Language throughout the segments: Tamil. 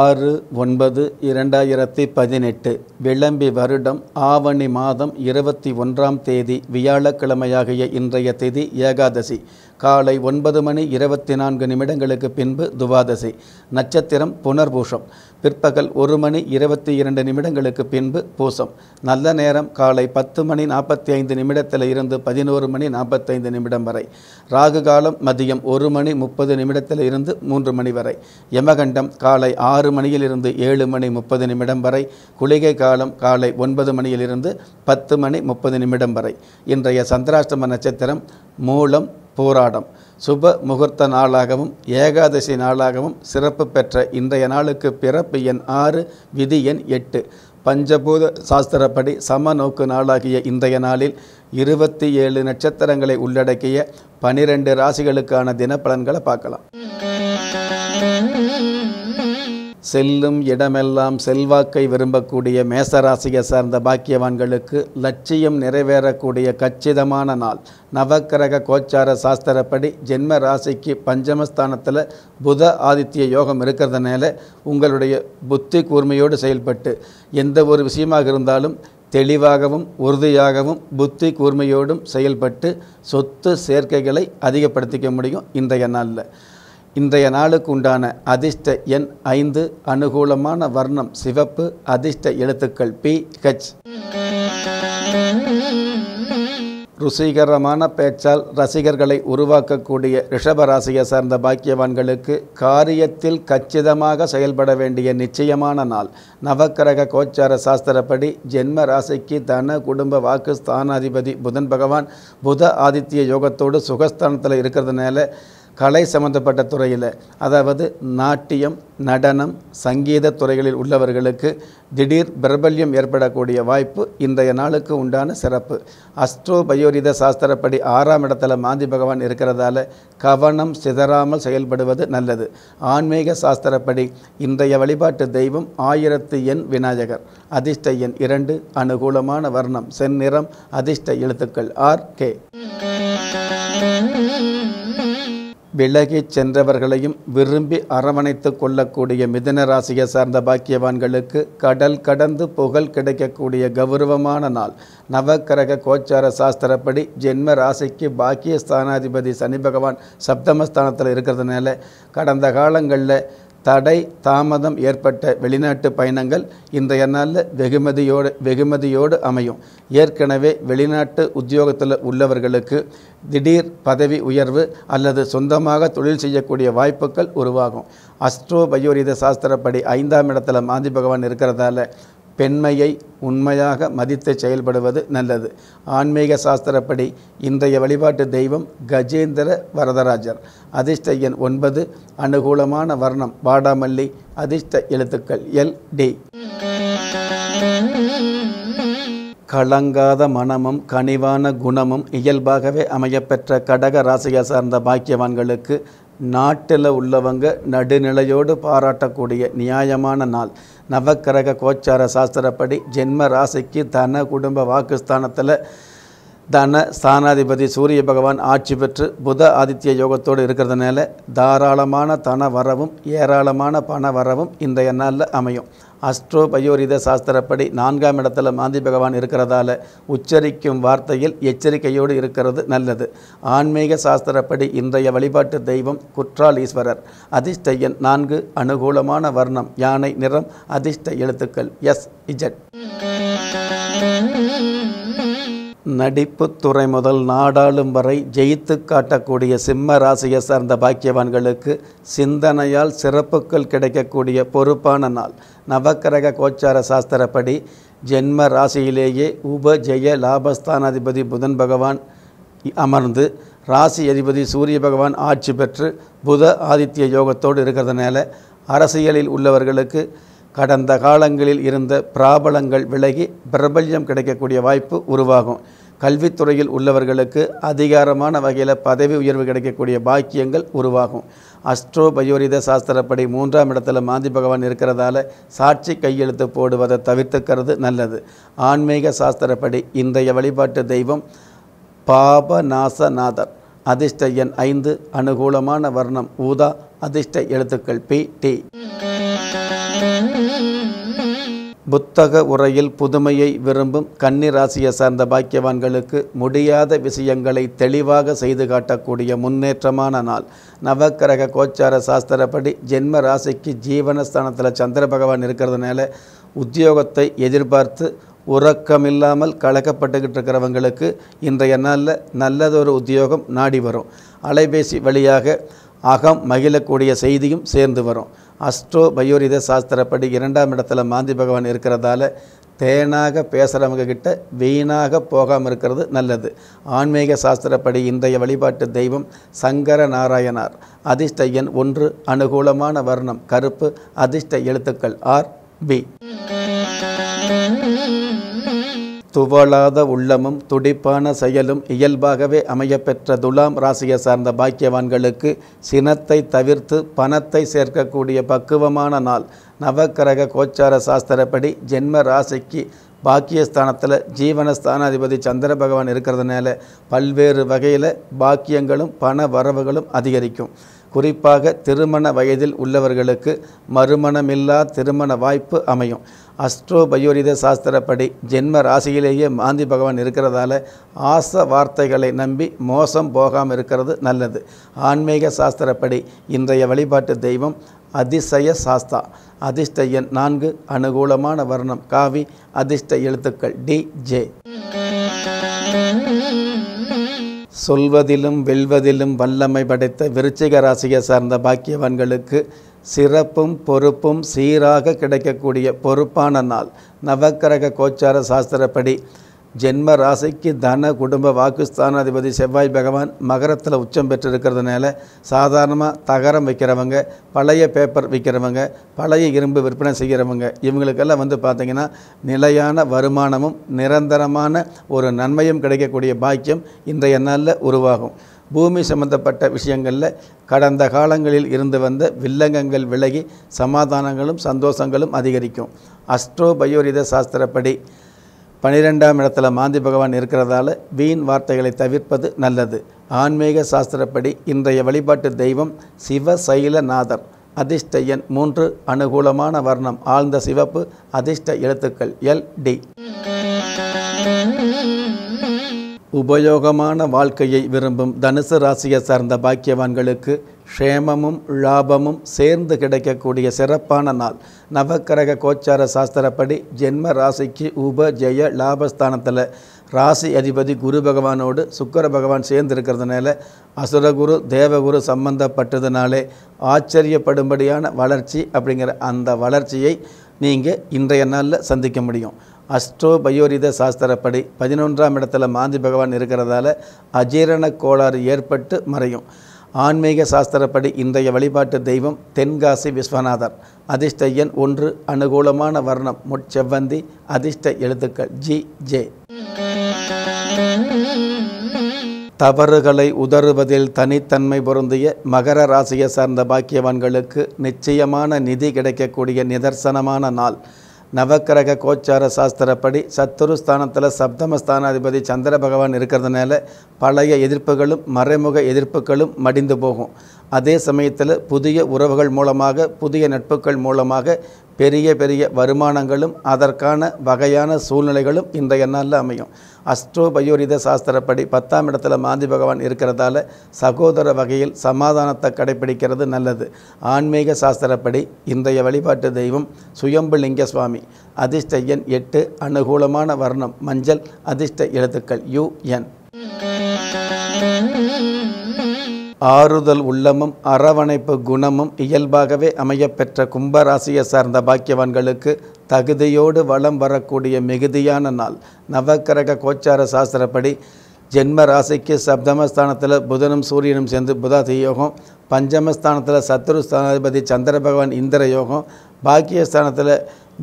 ஆறு ஒன்பது இரண்டாயிரத்தி பதினெட்டு விளம்பி வருடம் ஆவணி மாதம் இருபத்தி ஒன்றாம் தேதி வியாழக்கிழமையாகிய இன்றைய திதி ஏகாதசி காலை ஒன்பது மணி இருபத்தி நான்கு நிமிடங்களுக்கு பின்பு துவாதசி நட்சத்திரம் புனர்பூஷம் பிற்பகல் ஒரு மணி இருபத்தி இரண்டு நிமிடங்களுக்கு பின்பு பூசம் நல்ல நேரம் காலை பத்து மணி நாற்பத்தி ஐந்து நிமிடத்தில் இருந்து பதினோரு மணி நாற்பத்தைந்து நிமிடம் வரை ராகு காலம் மதியம் ஒரு மணி முப்பது நிமிடத்தில் இருந்து மூன்று மணி வரை யமகண்டம் காலை ஆறு மணியிலிருந்து ஏழு மணி முப்பது நிமிடம் வரை குளிகை காலம் காலை ஒன்பது மணியிலிருந்து பத்து மணி முப்பது நிமிடம் வரை இன்றைய சந்திராஷ்டம நட்சத்திரம் மூலம் போராடம் சுப முகூர்த்த நாளாகவும் ஏகாதசி நாளாகவும் சிறப்பு பெற்ற இன்றைய நாளுக்கு பிறப்பு எண் ஆறு விதி எண் எட்டு பஞ்சபூத சாஸ்திரப்படி சம நோக்கு நாளாகிய இன்றைய நாளில் இருபத்தி ஏழு நட்சத்திரங்களை உள்ளடக்கிய பனிரெண்டு ராசிகளுக்கான தினப்பலன்களை பார்க்கலாம் செல்லும் இடமெல்லாம் செல்வாக்கை விரும்பக்கூடிய மேசராசியை சார்ந்த பாக்கியவான்களுக்கு லட்சியம் நிறைவேறக்கூடிய கச்சிதமான நாள் நவக்கிரக கோச்சார சாஸ்திரப்படி ஜென்ம ராசிக்கு பஞ்சமஸ்தானத்தில் புத ஆதித்ய யோகம் இருக்கிறதுனால உங்களுடைய புத்தி கூர்மையோடு செயல்பட்டு எந்த ஒரு விஷயமாக இருந்தாலும் தெளிவாகவும் உறுதியாகவும் புத்தி கூர்மையோடும் செயல்பட்டு சொத்து சேர்க்கைகளை அதிகப்படுத்திக்க முடியும் இன்றைய நாளில் இன்றைய நாளுக்கு உண்டான அதிர்ஷ்ட எண் ஐந்து அனுகூலமான வர்ணம் சிவப்பு அதிர்ஷ்ட எழுத்துக்கள் பி ஹெச் ருசிகரமான பேச்சால் ரசிகர்களை உருவாக்கக்கூடிய ரிஷபராசியை சார்ந்த பாக்கியவான்களுக்கு காரியத்தில் கச்சிதமாக செயல்பட வேண்டிய நிச்சயமான நாள் நவக்கரக கோச்சார சாஸ்திரப்படி ஜென்ம ராசிக்கு தன குடும்ப வாக்கு ஸ்தானாதிபதி புதன் பகவான் புத ஆதித்ய யோகத்தோடு சுகஸ்தானத்தில் இருக்கிறதுனால கலை சம்பந்தப்பட்ட துறையில் அதாவது நாட்டியம் நடனம் சங்கீத துறைகளில் உள்ளவர்களுக்கு திடீர் பிரபல்யம் ஏற்படக்கூடிய வாய்ப்பு இன்றைய நாளுக்கு உண்டான சிறப்பு அஸ்ட்ரோ பயோரித சாஸ்திரப்படி ஆறாம் இடத்துல மாந்தி பகவான் இருக்கிறதால கவனம் சிதறாமல் செயல்படுவது நல்லது ஆன்மீக சாஸ்திரப்படி இன்றைய வழிபாட்டு தெய்வம் ஆயிரத்து எண் விநாயகர் அதிர்ஷ்ட எண் இரண்டு அனுகூலமான வர்ணம் செந்நிறம் அதிர்ஷ்ட எழுத்துக்கள் ஆர் கே விலகிச் சென்றவர்களையும் விரும்பி அரவணைத்து கொள்ளக்கூடிய மிதன ராசியை சார்ந்த பாக்கியவான்களுக்கு கடல் கடந்து புகழ் கிடைக்கக்கூடிய கௌரவமான நாள் நவக்கிரக கோச்சார சாஸ்திரப்படி ஜென்ம ராசிக்கு பாக்கிய ஸ்தானாதிபதி சனி பகவான் சப்தமஸ்தானத்தில் இருக்கிறதுனால கடந்த காலங்களில் தடை தாமதம் ஏற்பட்ட வெளிநாட்டு பயணங்கள் இன்றைய நாளில் வெகுமதியோடு வெகுமதியோடு அமையும் ஏற்கனவே வெளிநாட்டு உத்தியோகத்தில் உள்ளவர்களுக்கு திடீர் பதவி உயர்வு அல்லது சொந்தமாக தொழில் செய்யக்கூடிய வாய்ப்புகள் உருவாகும் அஸ்ட்ரோ பயோரித சாஸ்திரப்படி ஐந்தாம் இடத்துல மாந்தி பகவான் இருக்கிறதால பெண்மையை உண்மையாக மதித்து செயல்படுவது நல்லது ஆன்மீக சாஸ்திரப்படி இன்றைய வழிபாட்டு தெய்வம் கஜேந்திர வரதராஜர் அதிர்ஷ்ட எண் ஒன்பது அனுகூலமான வர்ணம் வாடாமல்லி அதிர்ஷ்ட எழுத்துக்கள் எல் டி கலங்காத மனமும் கனிவான குணமும் இயல்பாகவே அமையப்பெற்ற கடக ராசியை சார்ந்த பாக்கியவான்களுக்கு நாட்டில் உள்ளவங்க நடுநிலையோடு பாராட்டக்கூடிய நியாயமான நாள் நவக்கிரக கோச்சார சாஸ்திரப்படி ஜென்ம ராசிக்கு தன குடும்ப வாக்குஸ்தானத்தில் தன ஸ்தானாதிபதி சூரிய பகவான் ஆட்சி பெற்று புத ஆதித்ய யோகத்தோடு இருக்கிறதுனால தாராளமான தன வரவும் ஏராளமான பண வரவும் இன்றைய நாளில் அமையும் அஸ்ட்ரோ பயோரித சாஸ்திரப்படி நான்காம் இடத்துல மாந்தி பகவான் இருக்கிறதால உச்சரிக்கும் வார்த்தையில் எச்சரிக்கையோடு இருக்கிறது நல்லது ஆன்மீக சாஸ்திரப்படி இன்றைய வழிபாட்டு தெய்வம் குற்றால் ஈஸ்வரர் அதிர்ஷ்டையன் நான்கு அனுகூலமான வர்ணம் யானை நிறம் அதிர்ஷ்ட எழுத்துக்கள் எஸ் இஜட் துறை முதல் நாடாளும் வரை ஜெயித்து காட்டக்கூடிய சிம்ம ராசியை சார்ந்த பாக்கியவான்களுக்கு சிந்தனையால் சிறப்புகள் கிடைக்கக்கூடிய பொறுப்பான நாள் நவக்கிரக கோச்சார சாஸ்திரப்படி ஜென்ம ராசியிலேயே உப ஜெய லாபஸ்தானாதிபதி புதன் பகவான் அமர்ந்து ராசி அதிபதி சூரிய பகவான் ஆட்சி பெற்று புத ஆதித்ய யோகத்தோடு இருக்கிறதுனால அரசியலில் உள்ளவர்களுக்கு கடந்த காலங்களில் இருந்த பிராபலங்கள் விலகி பிரபல்யம் கிடைக்கக்கூடிய வாய்ப்பு உருவாகும் கல்வித்துறையில் உள்ளவர்களுக்கு அதிகாரமான வகையில் பதவி உயர்வு கிடைக்கக்கூடிய பாக்கியங்கள் உருவாகும் அஸ்ட்ரோ பயோரித சாஸ்திரப்படி மூன்றாம் இடத்துல மாந்தி பகவான் இருக்கிறதால சாட்சி கையெழுத்து போடுவதை தவிர்த்துக்கிறது நல்லது ஆன்மீக சாஸ்திரப்படி இன்றைய வழிபாட்டு தெய்வம் பாபநாசநாதர் அதிர்ஷ்ட எண் ஐந்து அனுகூலமான வர்ணம் ஊதா அதிர்ஷ்ட எழுத்துக்கள் பி டி புத்தக உரையில் புதுமையை விரும்பும் கன்னிராசியை சார்ந்த பாக்கியவான்களுக்கு முடியாத விஷயங்களை தெளிவாக செய்து காட்டக்கூடிய முன்னேற்றமான நாள் நவக்கிரக கோச்சார சாஸ்திரப்படி ஜென்ம ராசிக்கு ஜீவனஸ்தானத்தில் சந்திர பகவான் இருக்கிறதுனால உத்தியோகத்தை எதிர்பார்த்து உறக்கமில்லாமல் கலக்கப்பட்டுக்கிட்டு இருக்கிறவங்களுக்கு இன்றைய நாளில் நல்லதொரு உத்தியோகம் நாடி வரும் அலைபேசி வழியாக அகம் மகிழக்கூடிய செய்தியும் சேர்ந்து வரும் அஸ்ட்ரோ பயோரித சாஸ்திரப்படி இரண்டாம் இடத்துல மாந்தி பகவான் இருக்கிறதால தேனாக பேசுகிறவங்க கிட்ட வீணாக போகாமல் இருக்கிறது நல்லது ஆன்மீக சாஸ்திரப்படி இன்றைய வழிபாட்டு தெய்வம் சங்கர நாராயணார் அதிர்ஷ்ட எண் ஒன்று அனுகூலமான வர்ணம் கருப்பு அதிர்ஷ்ட எழுத்துக்கள் ஆர் பி துவளாத உள்ளமும் துடிப்பான செயலும் இயல்பாகவே அமையப்பெற்ற துலாம் ராசியை சார்ந்த பாக்கியவான்களுக்கு சினத்தை தவிர்த்து பணத்தை சேர்க்கக்கூடிய பக்குவமான நாள் நவக்கிரக கோச்சார சாஸ்திரப்படி ஜென்ம ராசிக்கு பாக்கியஸ்தானத்தில் ஜீவனஸ்தானாதிபதி சந்திர பகவான் இருக்கிறதுனால பல்வேறு வகையில் பாக்கியங்களும் பண வரவுகளும் அதிகரிக்கும் குறிப்பாக திருமண வயதில் உள்ளவர்களுக்கு மறுமணமில்லா திருமண வாய்ப்பு அமையும் அஸ்ட்ரோ பயோரித சாஸ்திரப்படி ஜென்ம ராசியிலேயே மாந்தி பகவான் இருக்கிறதால ஆச வார்த்தைகளை நம்பி மோசம் போகாமல் இருக்கிறது நல்லது ஆன்மீக சாஸ்திரப்படி இன்றைய வழிபாட்டு தெய்வம் அதிசய சாஸ்தா அதிர்ஷ்ட எண் நான்கு அனுகூலமான வர்ணம் காவி அதிர்ஷ்ட எழுத்துக்கள் டி ஜே சொல்வதிலும் வெல்வதிலும் வல்லமை படைத்த விருச்சிக ராசியை சார்ந்த பாக்கியவான்களுக்கு சிறப்பும் பொறுப்பும் சீராக கிடைக்கக்கூடிய பொறுப்பான நாள் நவக்கிரக கோச்சார சாஸ்திரப்படி ஜென்ம ராசிக்கு தன குடும்ப வாக்குஸ்தானாதிபதி செவ்வாய் பகவான் மகரத்தில் உச்சம் பெற்றிருக்கிறதுனால சாதாரணமாக தகரம் வைக்கிறவங்க பழைய பேப்பர் விற்கிறவங்க பழைய இரும்பு விற்பனை செய்கிறவங்க இவங்களுக்கெல்லாம் வந்து பார்த்திங்கன்னா நிலையான வருமானமும் நிரந்தரமான ஒரு நன்மையும் கிடைக்கக்கூடிய பாக்கியம் இன்றைய நாளில் உருவாகும் பூமி சம்பந்தப்பட்ட விஷயங்களில் கடந்த காலங்களில் இருந்து வந்த வில்லங்கங்கள் விலகி சமாதானங்களும் சந்தோஷங்களும் அதிகரிக்கும் அஸ்ட்ரோ பயோரித சாஸ்திரப்படி பனிரெண்டாம் இடத்துல மாந்தி பகவான் இருக்கிறதால வீண் வார்த்தைகளை தவிர்ப்பது நல்லது ஆன்மீக சாஸ்திரப்படி இன்றைய வழிபாட்டு தெய்வம் சிவசைலநாதர் அதிர்ஷ்ட எண் மூன்று அனுகூலமான வர்ணம் ஆழ்ந்த சிவப்பு அதிர்ஷ்ட எழுத்துக்கள் எல் டி உபயோகமான வாழ்க்கையை விரும்பும் தனுசு ராசியை சார்ந்த பாக்கியவான்களுக்கு க்ஷேமமும் லாபமும் சேர்ந்து கிடைக்கக்கூடிய சிறப்பான நாள் நவக்கரக கோச்சார சாஸ்திரப்படி ஜென்ம ராசிக்கு உப ஜெய லாபஸ்தானத்தில் ராசி அதிபதி குரு பகவானோடு சுக்கர பகவான் சேர்ந்து இருக்கிறதுனால அசுரகுரு தேவகுரு சம்பந்தப்பட்டதுனாலே ஆச்சரியப்படும்படியான வளர்ச்சி அப்படிங்கிற அந்த வளர்ச்சியை நீங்கள் இன்றைய நாளில் சந்திக்க முடியும் அஸ்ட்ரோ பயோரித சாஸ்திரப்படி பதினொன்றாம் இடத்துல மாந்தி பகவான் இருக்கிறதால அஜீரண கோளாறு ஏற்பட்டு மறையும் ஆன்மீக சாஸ்திரப்படி இன்றைய வழிபாட்டு தெய்வம் தென்காசி விஸ்வநாதர் அதிர்ஷ்ட எண் ஒன்று அனுகூலமான வர்ணம் முட்செவ்வந்தி அதிர்ஷ்ட எழுத்துக்கள் ஜி ஜே தவறுகளை உதறுவதில் தனித்தன்மை பொருந்திய மகர ராசியை சார்ந்த பாக்கியவான்களுக்கு நிச்சயமான நிதி கிடைக்கக்கூடிய நிதர்சனமான நாள் நவக்கிரக கோச்சார சாஸ்திரப்படி சத்துரு ஸ்தானத்தில் சப்தம ஸ்தானாதிபதி சந்திர பகவான் இருக்கிறதுனால பழைய எதிர்ப்புகளும் மறைமுக எதிர்ப்புகளும் மடிந்து போகும் அதே சமயத்தில் புதிய உறவுகள் மூலமாக புதிய நட்புகள் மூலமாக பெரிய பெரிய வருமானங்களும் அதற்கான வகையான சூழ்நிலைகளும் இன்றைய நாளில் அமையும் அஸ்ட்ரோ பயோரித சாஸ்திரப்படி பத்தாம் இடத்துல மாந்தி பகவான் இருக்கிறதால சகோதர வகையில் சமாதானத்தை கடைபிடிக்கிறது நல்லது ஆன்மீக சாஸ்திரப்படி இன்றைய வழிபாட்டு தெய்வம் சுயம்புலிங்க சுவாமி அதிர்ஷ்டயன் எட்டு அனுகூலமான வர்ணம் மஞ்சள் அதிர்ஷ்ட எழுத்துக்கள் யுஎன் ஆறுதல் உள்ளமும் அரவணைப்பு குணமும் இயல்பாகவே அமையப்பெற்ற கும்பராசியை சார்ந்த பாக்கியவான்களுக்கு தகுதியோடு வளம் வரக்கூடிய மிகுதியான நாள் நவக்கரக கோச்சார சாஸ்திரப்படி ஜென்ம ராசிக்கு சப்தமஸ்தானத்தில் புதனும் சூரியனும் சேர்ந்து புதாதி யோகம் பஞ்சமஸ்தானத்தில் சத்ரு சந்திர பகவான் இந்திர யோகம் பாக்கியஸ்தானத்தில்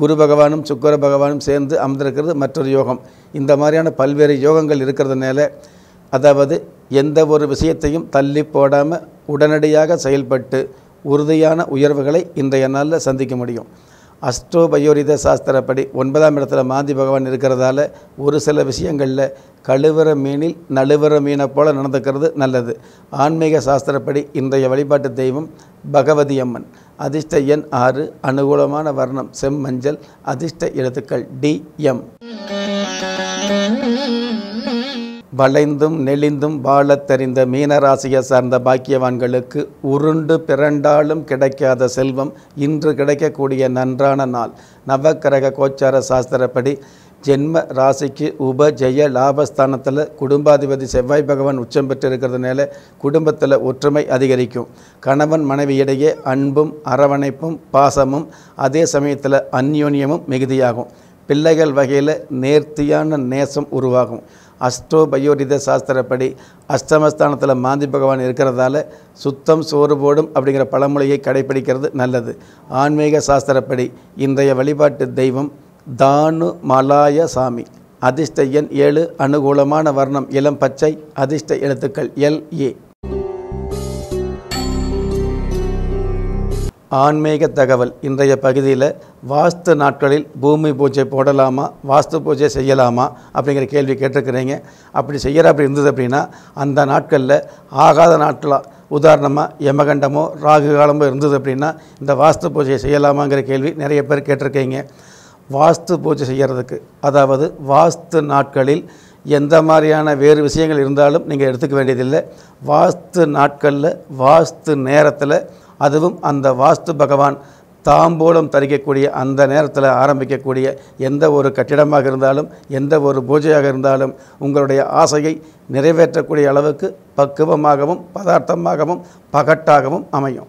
குரு பகவானும் சுக்கர பகவானும் சேர்ந்து அமர்ந்திருக்கிறது மற்றொரு யோகம் இந்த மாதிரியான பல்வேறு யோகங்கள் இருக்கிறதுனால அதாவது எந்த ஒரு விஷயத்தையும் தள்ளி போடாமல் உடனடியாக செயல்பட்டு உறுதியான உயர்வுகளை இன்றைய நாளில் சந்திக்க முடியும் அஷ்டோபயோரித சாஸ்திரப்படி ஒன்பதாம் இடத்துல மாந்தி பகவான் இருக்கிறதால ஒரு சில விஷயங்களில் கழுவுற மீனில் நழுவுற மீனை போல நடந்துக்கிறது நல்லது ஆன்மீக சாஸ்திரப்படி இன்றைய வழிபாட்டு தெய்வம் பகவதி அம்மன் அதிர்ஷ்ட எண் ஆறு அனுகூலமான வர்ணம் செம்மஞ்சள் அதிர்ஷ்ட எழுத்துக்கள் டி எம் வளைந்தும் நெளிந்தும் வாழத் தெரிந்த மீனராசியை சார்ந்த பாக்கியவான்களுக்கு உருண்டு பிறண்டாலும் கிடைக்காத செல்வம் இன்று கிடைக்கக்கூடிய நன்றான நாள் நவக்கரக கோச்சார சாஸ்திரப்படி ஜென்ம ராசிக்கு உப ஜெய லாபஸ்தானத்தில் குடும்பாதிபதி செவ்வாய் பகவான் உச்சம் பெற்றிருக்கிறதுனால குடும்பத்தில் ஒற்றுமை அதிகரிக்கும் கணவன் மனைவியிடையே அன்பும் அரவணைப்பும் பாசமும் அதே சமயத்தில் அந்யோன்யமும் மிகுதியாகும் பிள்ளைகள் வகையில் நேர்த்தியான நேசம் உருவாகும் அஷ்டோ பயோரித சாஸ்திரப்படி அஷ்டமஸ்தானத்தில் மாந்தி பகவான் இருக்கிறதால சுத்தம் சோறு போடும் அப்படிங்கிற பழமொழியை கடைபிடிக்கிறது நல்லது ஆன்மீக சாஸ்திரப்படி இன்றைய வழிபாட்டு தெய்வம் தானு மலாய சாமி அதிர்ஷ்ட எண் ஏழு அனுகூலமான வர்ணம் இளம் பச்சை அதிர்ஷ்ட எழுத்துக்கள் எல் ஏ ஆன்மீக தகவல் இன்றைய பகுதியில் வாஸ்து நாட்களில் பூமி பூஜை போடலாமா வாஸ்து பூஜை செய்யலாமா அப்படிங்கிற கேள்வி கேட்டிருக்கிறீங்க அப்படி செய்கிற அப்படி இருந்தது அப்படின்னா அந்த நாட்களில் ஆகாத நாட்களாக உதாரணமாக யமகண்டமோ ராகு காலமோ இருந்தது அப்படின்னா இந்த வாஸ்து பூஜையை செய்யலாமாங்கிற கேள்வி நிறைய பேர் கேட்டிருக்கீங்க வாஸ்து பூஜை செய்கிறதுக்கு அதாவது வாஸ்து நாட்களில் எந்த மாதிரியான வேறு விஷயங்கள் இருந்தாலும் நீங்கள் எடுத்துக்க வேண்டியதில்லை வாஸ்து நாட்களில் வாஸ்து நேரத்தில் அதுவும் அந்த வாஸ்து பகவான் தாம்பூலம் தரிக்கக்கூடிய அந்த நேரத்தில் ஆரம்பிக்கக்கூடிய எந்த ஒரு கட்டிடமாக இருந்தாலும் எந்த ஒரு பூஜையாக இருந்தாலும் உங்களுடைய ஆசையை நிறைவேற்றக்கூடிய அளவுக்கு பக்குவமாகவும் பதார்த்தமாகவும் பகட்டாகவும் அமையும்